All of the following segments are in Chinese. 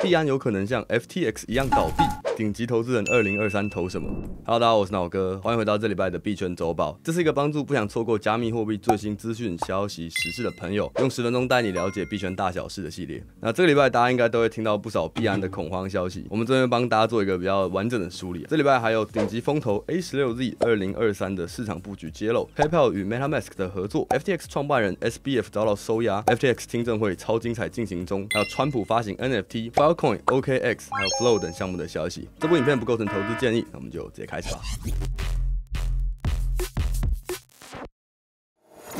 必然有可能像 FTX 一样倒闭。顶级投资人二零二三投什么？Hello，大家好，我是脑哥，欢迎回到这礼拜的币圈周报。这是一个帮助不想错过加密货币最新资讯、消息、实事的朋友，用十分钟带你了解币圈大小事的系列。那这个礼拜大家应该都会听到不少币安的恐慌消息，我们这边帮大家做一个比较完整的梳理。这礼拜还有顶级风投 A 十六 Z 二零二三的市场布局揭露，PayPal 与 MetaMask 的合作，FTX 创办人 SBF 遭到收押，FTX 听证会超精彩进行中，还有川普发行 NFT，Filecoin、OKX 还有 Flow 等项目的消息。这部影片不构成投资建议，那我们就直接开始吧。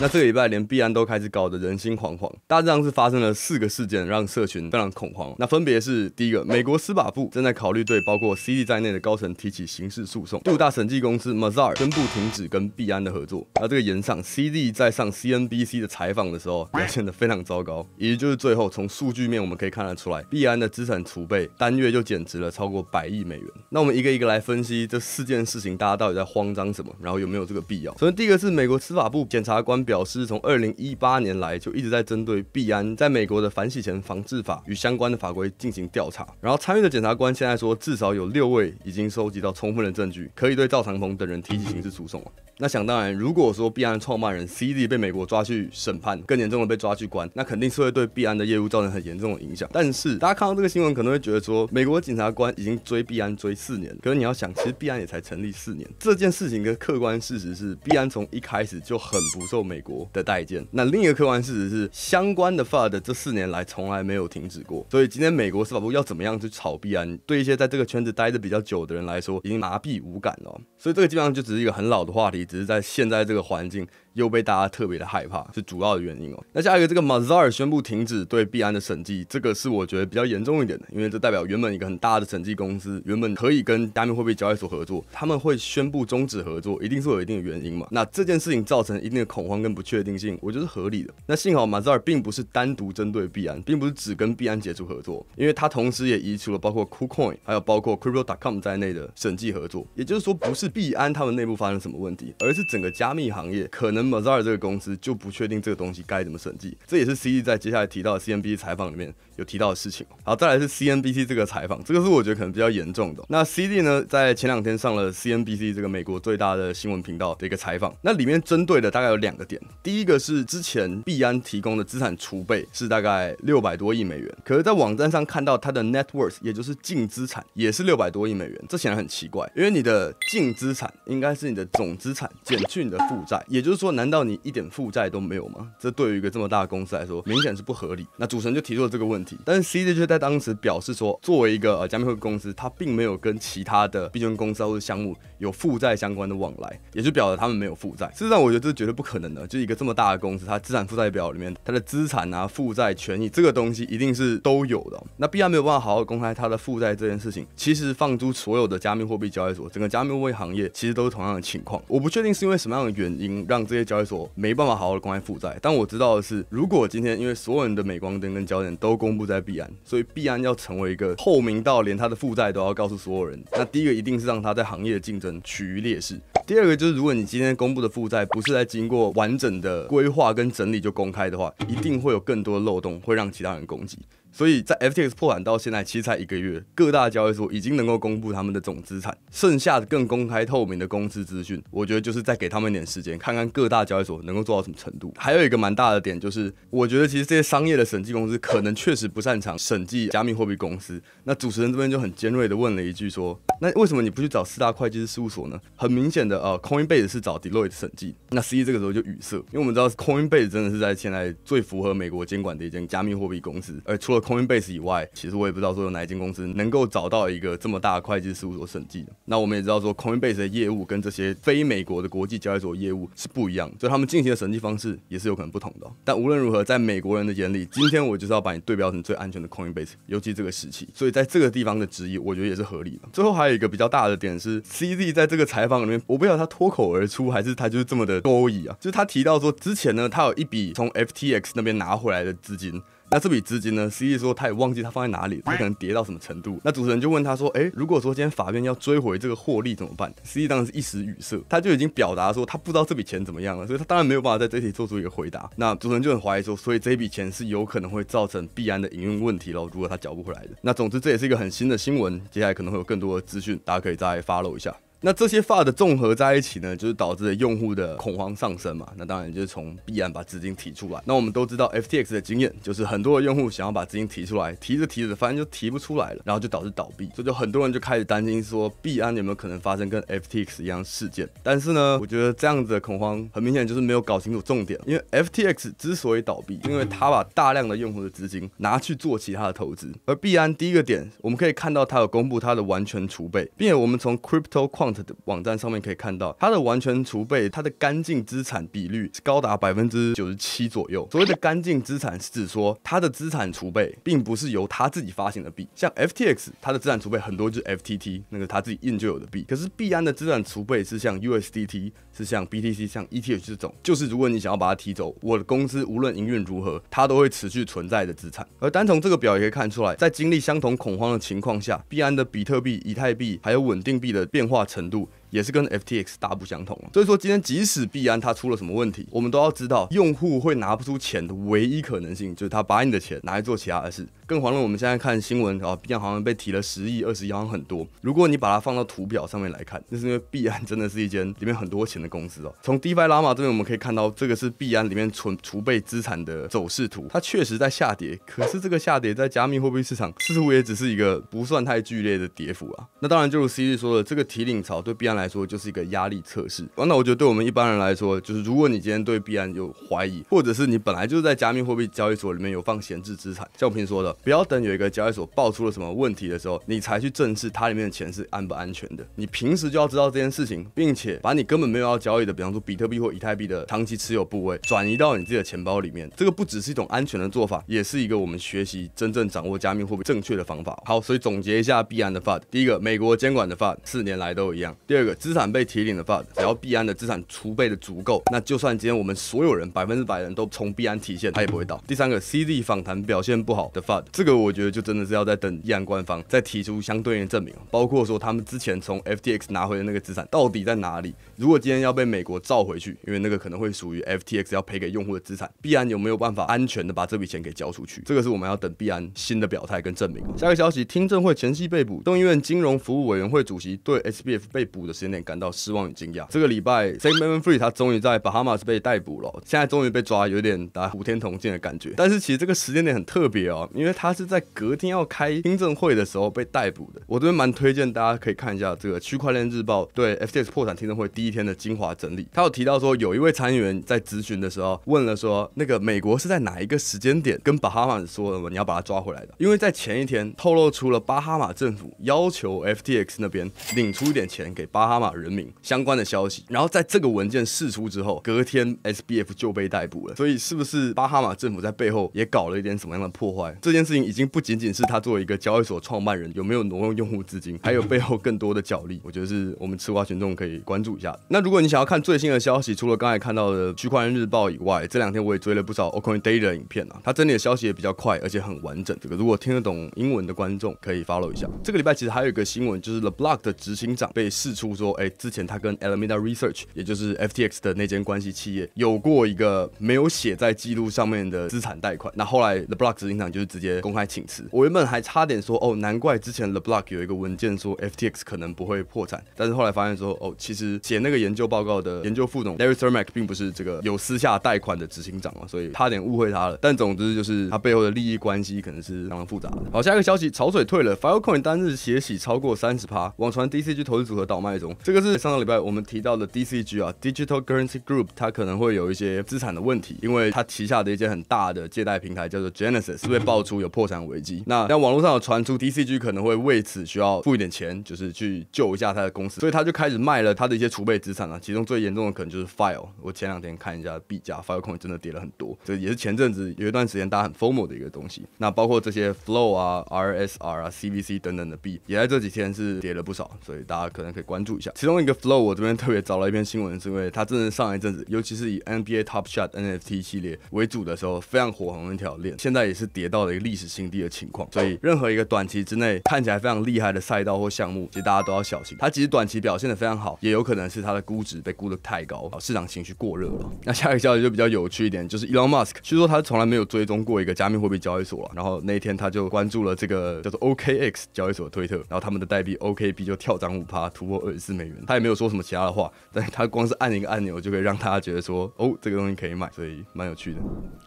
那这个礼拜连币安都开始搞得人心惶惶，大致上是发生了四个事件，让社群非常恐慌。那分别是第一个，美国司法部正在考虑对包括 CD 在内的高层提起刑事诉讼；六大审计公司 m a z a r 宣布停止跟币安的合作。那这个延上，CD 在上 CNBC 的采访的时候表现得非常糟糕。也就是最后从数据面我们可以看得出来，币安的资产储备单月就减值了超过百亿美元。那我们一个一个来分析这四件事情，大家到底在慌张什么，然后有没有这个必要？首先第一个是美国司法部检察官。表示从二零一八年来就一直在针对币安在美国的反洗钱防治法与相关的法规进行调查，然后参与的检察官现在说至少有六位已经收集到充分的证据，可以对赵长鹏等人提起刑事诉讼那想当然，如果说币安创办人 CZ 被美国抓去审判，更严重的被抓去关，那肯定是会对币安的业务造成很严重的影响。但是大家看到这个新闻可能会觉得说，美国检察官已经追币安追四年可是你要想，其实币安也才成立四年，这件事情的客观事实是币安从一开始就很不受美。美国的待见，那另一个客观事实是，相关的 f u i 这四年来从来没有停止过。所以今天美国司法部要怎么样去炒币你对一些在这个圈子待的比较久的人来说，已经麻痹无感了。所以这个基本上就只是一个很老的话题，只是在现在这个环境。又被大家特别的害怕，是主要的原因哦。那下一个，这个 m a z a r 宣布停止对币安的审计，这个是我觉得比较严重一点的，因为这代表原本一个很大的审计公司，原本可以跟加密货币交易所合作，他们会宣布终止合作，一定是有一定的原因嘛。那这件事情造成一定的恐慌跟不确定性，我觉得是合理的。那幸好 m a z a r 并不是单独针对币安，并不是只跟币安解除合作，因为它同时也移除了包括 KuCoin 还有包括 Crypto.com 在内的审计合作。也就是说，不是币安他们内部发生什么问题，而是整个加密行业可能。Mazar 这个公司就不确定这个东西该怎么审计，这也是 CD 在接下来提到的 CNBC 采访里面有提到的事情。好，再来是 CNBC 这个采访，这个是我觉得可能比较严重的。那 CD 呢，在前两天上了 CNBC 这个美国最大的新闻频道的一个采访，那里面针对的大概有两个点，第一个是之前币安提供的资产储备是大概六百多亿美元，可是，在网站上看到它的 Net Worth，也就是净资产也是六百多亿美元，这显然很奇怪，因为你的净资产应该是你的总资产减去你的负债，也就是说。难道你一点负债都没有吗？这对于一个这么大的公司来说，明显是不合理。那主持人就提出了这个问题，但是 C D 却在当时表示说，作为一个呃加密货币公司，它并没有跟其他的币圈公司或者项目有负债相关的往来，也就表示他们没有负债。事实上，我觉得这是绝对不可能的。就一个这么大的公司，它资产负债表里面，它的资产啊、负债、权益这个东西一定是都有的。那必然没有办法好好公开它的负债这件事情。其实，放租所有的加密货币交易所，整个加密货币行业其实都是同样的情况。我不确定是因为什么样的原因让这交易所没办法好好的公开负债，但我知道的是，如果今天因为所有人的镁光灯跟焦点都公布在必安，所以必安要成为一个透明到连他的负债都要告诉所有人，那第一个一定是让他在行业的竞争处于劣势，第二个就是如果你今天公布的负债不是在经过完整的规划跟整理就公开的话，一定会有更多的漏洞会让其他人攻击。所以在 FTX 破产到现在其实才一个月，各大交易所已经能够公布他们的总资产，剩下的更公开透明的公司资讯，我觉得就是再给他们一点时间，看看各大交易所能够做到什么程度。还有一个蛮大的点就是，我觉得其实这些商业的审计公司可能确实不擅长审计加密货币公司。那主持人这边就很尖锐的问了一句说。那为什么你不去找四大会计师事务所呢？很明显的，呃，Coinbase 是找 Deloitte 审计。那 C 这个时候就语塞，因为我们知道 Coinbase 真的是在现在最符合美国监管的一间加密货币公司。而除了 Coinbase 以外，其实我也不知道说有哪一间公司能够找到一个这么大的会计师事务所审计的。那我们也知道说，Coinbase 的业务跟这些非美国的国际交易所业务是不一样，就他们进行的审计方式也是有可能不同的。但无论如何，在美国人的眼里，今天我就是要把你对标成最安全的 Coinbase，尤其这个时期。所以在这个地方的质疑，我觉得也是合理的。最后还。还有一个比较大的点是，CZ 在这个采访里面，我不晓得他脱口而出还是他就是这么的多疑啊，就是他提到说之前呢，他有一笔从 FTX 那边拿回来的资金。那这笔资金呢？C E 说他也忘记他放在哪里，他可能跌到什么程度。那主持人就问他说：“哎，如果说今天法院要追回这个获利怎么办？”C E 当然是一时语塞，他就已经表达说他不知道这笔钱怎么样了，所以他当然没有办法在这里做出一个回答。那主持人就很怀疑说，所以这笔钱是有可能会造成必然的营运问题喽？如果他缴不回来的。那总之这也是一个很新的新闻，接下来可能会有更多的资讯，大家可以再 follow 一下。那这些发的综合在一起呢，就是导致了用户的恐慌上升嘛。那当然就是从币安把资金提出来。那我们都知道 FTX 的经验，就是很多的用户想要把资金提出来，提着提着，反正就提不出来了，然后就导致倒闭。这就很多人就开始担心说，币安有没有可能发生跟 FTX 一样事件？但是呢，我觉得这样子的恐慌很明显就是没有搞清楚重点。因为 FTX 之所以倒闭，因为他把大量的用户的资金拿去做其他的投资。而币安第一个点，我们可以看到它有公布它的完全储备，并且我们从 crypto 矿。网站上面可以看到，它的完全储备、它的干净资产比率高达百分之九十七左右。所谓的干净资产是指说，它的资产储备并不是由它自己发行的币，像 FTX 它的资产储备很多就是 FTT 那个它自己印就有的币。可是币安的资产储备是像 USDT、是像 BTC、像 ETH 这种，就是如果你想要把它提走，我的公司无论营运如何，它都会持续存在的资产。而单从这个表也可以看出来，在经历相同恐慌的情况下，币安的比特币、以太币还有稳定币的变化成。程度。也是跟 FTX 大不相同所以说今天即使币安它出了什么问题，我们都要知道用户会拿不出钱的唯一可能性，就是他把你的钱拿来做其他的事。更遑论我们现在看新闻啊，币安好像被提了十亿、二十亿，好像很多。如果你把它放到图表上面来看，那是因为币安 真的是一间里面很多钱的公司哦。从 DFI LAMA 这边我们可以看到，这个是币安里面存储备资产的走势图，它确实在下跌，可是这个下跌在加密货币市场似乎也只是一个不算太剧烈的跌幅啊。那当然，就如 C D 说的，这个提领潮对币安。来说就是一个压力测试。那我觉得对我们一般人来说，就是如果你今天对币安有怀疑，或者是你本来就是在加密货币交易所里面有放闲置资产，像我平时说的，不要等有一个交易所爆出了什么问题的时候，你才去正视它里面的钱是安不安全的。你平时就要知道这件事情，并且把你根本没有要交易的，比方说比特币或以太币的长期持有部位转移到你自己的钱包里面。这个不只是一种安全的做法，也是一个我们学习真正掌握加密货币正确的方法。好，所以总结一下币安的法，第一个，美国监管的法四年来都一样。第二。资产被提领的 fund，只要币安的资产储备的足够，那就算今天我们所有人百分之百人都从币安提现，它也不会倒。第三个，CZ 访谈表现不好的 fund，这个我觉得就真的是要在等币安官方再提出相对应的证明，包括说他们之前从 FTX 拿回的那个资产到底在哪里？如果今天要被美国召回去，因为那个可能会属于 FTX 要赔给用户的资产，币安有没有办法安全的把这笔钱给交出去？这个是我们要等币安新的表态跟证明。下一个消息，听证会前夕被捕，众议院金融服务委员会主席对 SBF 被捕的。时间点感到失望与惊讶。这个礼拜 s a m m a n Free 他终于在巴哈马是被逮捕了，现在终于被抓，有点打五天同庆的感觉。但是其实这个时间点很特别哦，因为他是在隔天要开听证会的时候被逮捕的。我这边蛮推荐大家可以看一下这个区块链日报对 FTX 破产听证会第一天的精华整理，他有提到说有一位参议员在咨询的时候问了说，那个美国是在哪一个时间点跟巴哈马说什么你要把他抓回来的？因为在前一天透露出了巴哈马政府要求 FTX 那边领出一点钱给巴。巴哈马人民相关的消息，然后在这个文件释出之后，隔天 S B F 就被逮捕了。所以是不是巴哈马政府在背后也搞了一点什么样的破坏？这件事情已经不仅仅是他作为一个交易所创办人有没有挪用用户资金，还有背后更多的角力。我觉得是我们吃瓜群众可以关注一下。那如果你想要看最新的消息，除了刚才看到的区块链日报以外，这两天我也追了不少 O Coin Daily 的影片啊，它整理的消息也比较快，而且很完整。这个如果听得懂英文的观众可以 follow 一下。这个礼拜其实还有一个新闻，就是 The Block 的执行长被释出。说，哎，之前他跟 Alameda Research，也就是 FTX 的那间关系企业，有过一个没有写在记录上面的资产贷款。那后来 The Block 执行长就是直接公开请辞。我原本还差点说，哦，难怪之前 The Block 有一个文件说 FTX 可能不会破产，但是后来发现说，哦，其实写那个研究报告的研究副总 d a r r i s e r Mac 并不是这个有私下贷款的执行长嘛，所以差点误会他了。但总之就是他背后的利益关系可能是相当复杂的。好，下一个消息，潮水退了，Filecoin 单日血洗超过三十趴，网传 DCG 投资组合倒卖一这个是上个礼拜我们提到的 DCG 啊，Digital Currency Group，它可能会有一些资产的问题，因为它旗下的一些很大的借贷平台叫做 Genesis 是不是爆出有破产危机？那在网络上有传出 DCG 可能会为此需要付一点钱，就是去救一下它的公司，所以他就开始卖了他的一些储备资产了。其中最严重的可能就是 File，我前两天看一下币价，File 控真的跌了很多，这也是前阵子有一段时间大家很疯魔的一个东西。那包括这些 Flow 啊、RSR 啊、CVC 等等的币，也在这几天是跌了不少，所以大家可能可以关注。注一下，其中一个 flow 我这边特别找了一篇新闻，是因为它真的上一阵子，尤其是以 NBA Top Shot NFT 系列为主的时候，非常火红的一条链，现在也是跌到了一个历史新低的情况。所以任何一个短期之内看起来非常厉害的赛道或项目，其实大家都要小心。它其实短期表现的非常好，也有可能是它的估值被估得太高，市场情绪过热了。那下一个消息就比较有趣一点，就是 Elon Musk，据说他从来没有追踪过一个加密货币交易所了，然后那一天他就关注了这个叫做 OKX 交易所的推特，然后他们的代币 OKB 就跳涨五趴，突破二。四美元，他也没有说什么其他的话，但是他光是按一个按钮，就可以让大家觉得说，哦，这个东西可以买，所以蛮有趣的。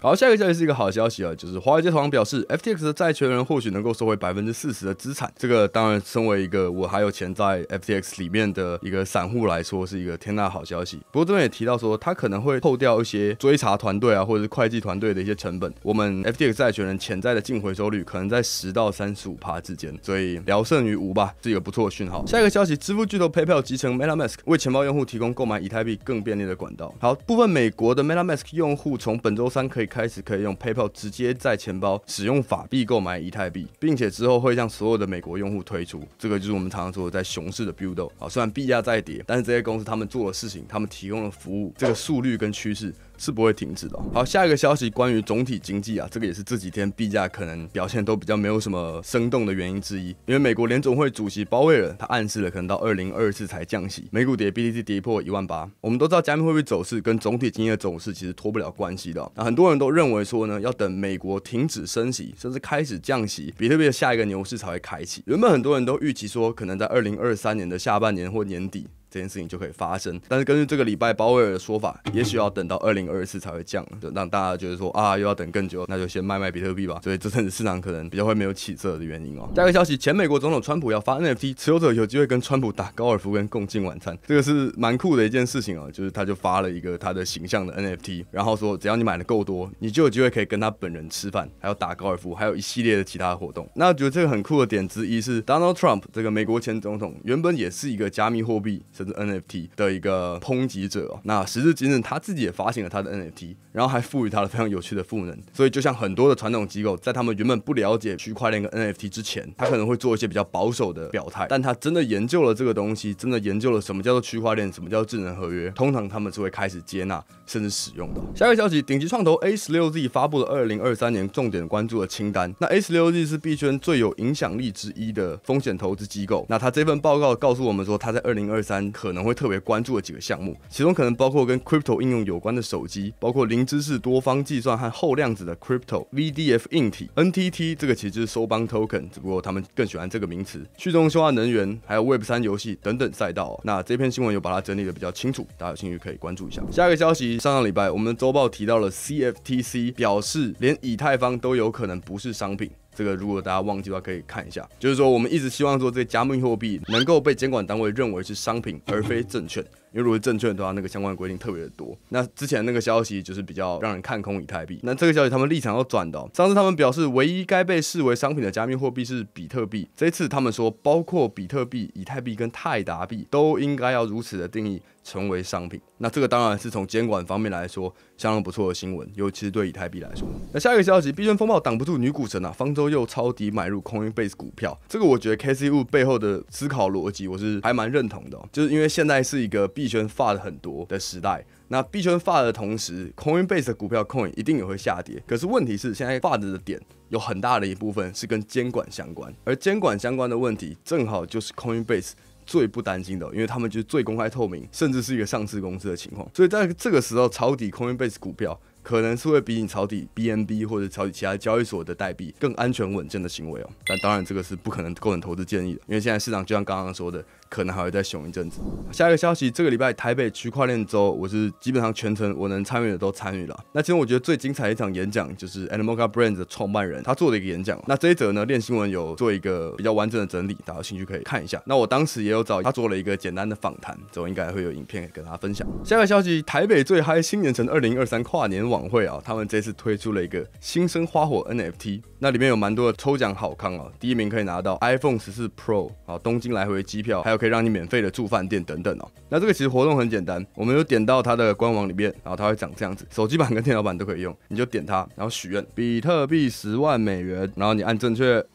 好，下一个消息是一个好消息啊，就是华街投团表示，FTX 的债权人或许能够收回百分之四十的资产。这个当然，身为一个我还有钱在 FTX 里面的一个散户来说，是一个天大的好消息。不过这边也提到说，他可能会扣掉一些追查团队啊，或者是会计团队的一些成本。我们 FTX 债权人潜在的净回收率可能在十到三十五趴之间，所以聊胜于无吧，是一个不错的讯号。下一个消息，支付巨头 p a PayPal 集成 MetaMask，为钱包用户提供购买以太币更便利的管道。好，部分美国的 MetaMask 用户从本周三可以开始，可以用 PayPal 直接在钱包使用法币购买以太币，并且之后会向所有的美国用户推出。这个就是我们常常说的在熊市的 Build。好，虽然币价在跌，但是这些公司他们做的事情，他们提供的服务，这个速率跟趋势。是不会停止的。好，下一个消息关于总体经济啊，这个也是这几天币价可能表现都比较没有什么生动的原因之一，因为美国联总会主席鲍威尔他暗示了可能到二零二四才降息。美股跌，BTC 跌破一万八。我们都知道加密货币走势跟总体经济的走势其实脱不了关系的。那很多人都认为说呢，要等美国停止升息，甚至开始降息，比特币的下一个牛市才会开启。原本很多人都预期说可能在二零二三年的下半年或年底。这件事情就可以发生，但是根据这个礼拜鲍威尔的说法，也许要等到二零二四才会降就让大家觉得说啊又要等更久，那就先卖卖比特币吧。所以这阵子市场可能比较会没有起色的原因哦。第二个消息，前美国总统川普要发 NFT，持有者有机会跟川普打高尔夫跟共进晚餐，这个是蛮酷的一件事情哦。就是他就发了一个他的形象的 NFT，然后说只要你买的够多，你就有机会可以跟他本人吃饭，还要打高尔夫，还有一系列的其他活动。那觉得这个很酷的点之一是 Donald Trump 这个美国前总统原本也是一个加密货币。NFT 的一个抨击者哦，那时至今日，他自己也发行了他的 NFT，然后还赋予他的非常有趣的赋能。所以，就像很多的传统机构，在他们原本不了解区块链跟 NFT 之前，他可能会做一些比较保守的表态。但他真的研究了这个东西，真的研究了什么叫做区块链，什么叫智能合约，通常他们是会开始接纳甚至使用的。下一个消息，顶级创投 A 十六 Z 发布了二零二三年重点关注的清单。那 A 十六 Z 是币圈最有影响力之一的风险投资机构。那他这份报告告诉我们说，他在二零二三。可能会特别关注的几个项目，其中可能包括跟 crypto 应用有关的手机，包括零知识多方计算和后量子的 crypto VDF 底体，NTT 这个其实是 s o b a n token，只不过他们更喜欢这个名词。去中心化能源，还有 Web 三游戏等等赛道。那这篇新闻有把它整理的比较清楚，大家有兴趣可以关注一下。下一个消息，上个礼拜我们周报提到了 CFTC 表示，连以太坊都有可能不是商品。这个如果大家忘记的话，可以看一下。就是说，我们一直希望说，这加密货币能够被监管单位认为是商品，而非证券。因为如果证券的话，那个相关的规定特别的多。那之前那个消息就是比较让人看空以太币。那这个消息他们立场要转的。上次他们表示，唯一该被视为商品的加密货币是比特币。这次他们说，包括比特币、以太币跟泰达币都应该要如此的定义成为商品。那这个当然是从监管方面来说相当不错的新闻，尤其是对以太币来说。那下一个消息，币圈风暴挡不住女股神啊！方舟又抄底买入空 s e 股票。这个我觉得 K C U 背后的思考逻辑我是还蛮认同的，就是因为现在是一个。币圈发了很多的时代，那币圈发的同时，Coinbase 的股票 Coin 一定也会下跌。可是问题是，现在发的点有很大的一部分是跟监管相关，而监管相关的问题正好就是 Coinbase 最不担心的，因为他们就是最公开透明，甚至是一个上市公司的情况。所以在这个时候抄底 Coinbase 股票，可能是会比你抄底 b n b 或者抄底其他交易所的代币更安全稳健的行为哦。但当然，这个是不可能构成投资建议的，因为现在市场就像刚刚说的。可能还会再熊一阵子。下一个消息，这个礼拜台北区块链周，我是基本上全程我能参与的都参与了。那其实我觉得最精彩的一场演讲，就是 Animalka Brands 的创办人，他做的一个演讲。那这一则呢，链新闻有做一个比较完整的整理，大家有兴趣可以看一下。那我当时也有找他做了一个简单的访谈，之后应该会有影片跟大家分享。下一个消息，台北最嗨新年城2023跨年晚会啊，他们这次推出了一个新生花火 NFT，那里面有蛮多的抽奖好康哦，第一名可以拿到 iPhone 十四 Pro 啊，东京来回机票，还有。可以让你免费的住饭店等等哦。那这个其实活动很简单，我们就点到它的官网里面，然后它会讲这样子，手机版跟电脑版都可以用，你就点它，然后许愿，比特币十万美元，然后你按正确。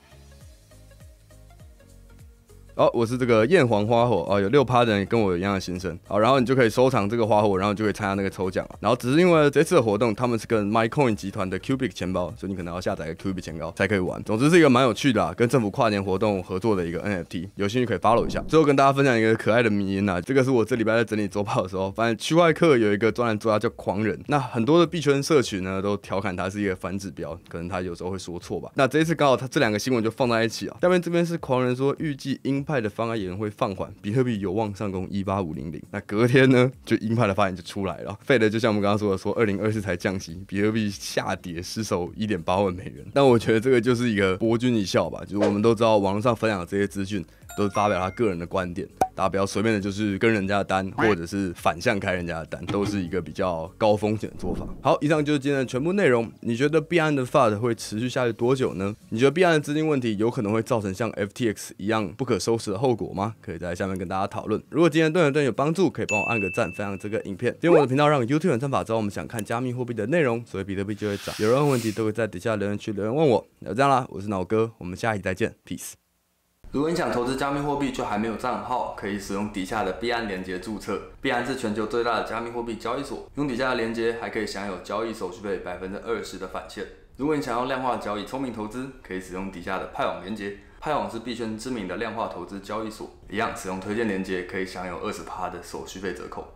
哦，我是这个艳黄花火哦，有六趴的人跟我一样的心声。好，然后你就可以收藏这个花火，然后就可以参加那个抽奖了。然后只是因为这次的活动，他们是跟 MyCoin 集团的 Cubic 钱包，所以你可能要下载个 Cubic 钱包才可以玩。总之是一个蛮有趣的，啊，跟政府跨年活动合作的一个 NFT，有兴趣可以 follow 一下。最后跟大家分享一个可爱的迷音啊，这个是我这礼拜在整理周报的时候，发现区外客有一个专栏作家叫狂人，那很多的币圈社群呢都调侃他是一个反指标，可能他有时候会说错吧。那这次刚好他这两个新闻就放在一起啊。下面这边是狂人说，预计英。派的方案也会放缓，比特币有望上攻一八五零零。那隔天呢，就鹰派的发言就出来了，废的就像我们刚刚说的，说二零二四才降息，比特币下跌失守一点八万美元。但我觉得这个就是一个博君一笑吧，就是我们都知道网络上分享的这些资讯。都发表他个人的观点，大家不要随便的，就是跟人家单，或者是反向开人家的单，都是一个比较高风险的做法。好，以上就是今天的全部内容。你觉得币安的 f 发 d 会持续下去多久呢？你觉得币安的资金问题有可能会造成像 FTX 一样不可收拾的后果吗？可以在下面跟大家讨论。如果今天对你你有帮助，可以帮我按个赞，分享这个影片。今天我的频道，让 YouTube 转索法之后，我们想看加密货币的内容，所以比特币就会涨。有任何问题都可以在底下留言区留言问我。那这样啦，我是脑哥，我们下期再见，Peace。如果你想投资加密货币，却还没有账号，可以使用底下的币安连接注册。币安是全球最大的加密货币交易所，用底下的连接还可以享有交易手续费百分之二十的返现。如果你想要量化交易、聪明投资，可以使用底下的派网连接。派网是币圈知名的量化投资交易所，一样使用推荐连接可以享有二十趴的手续费折扣。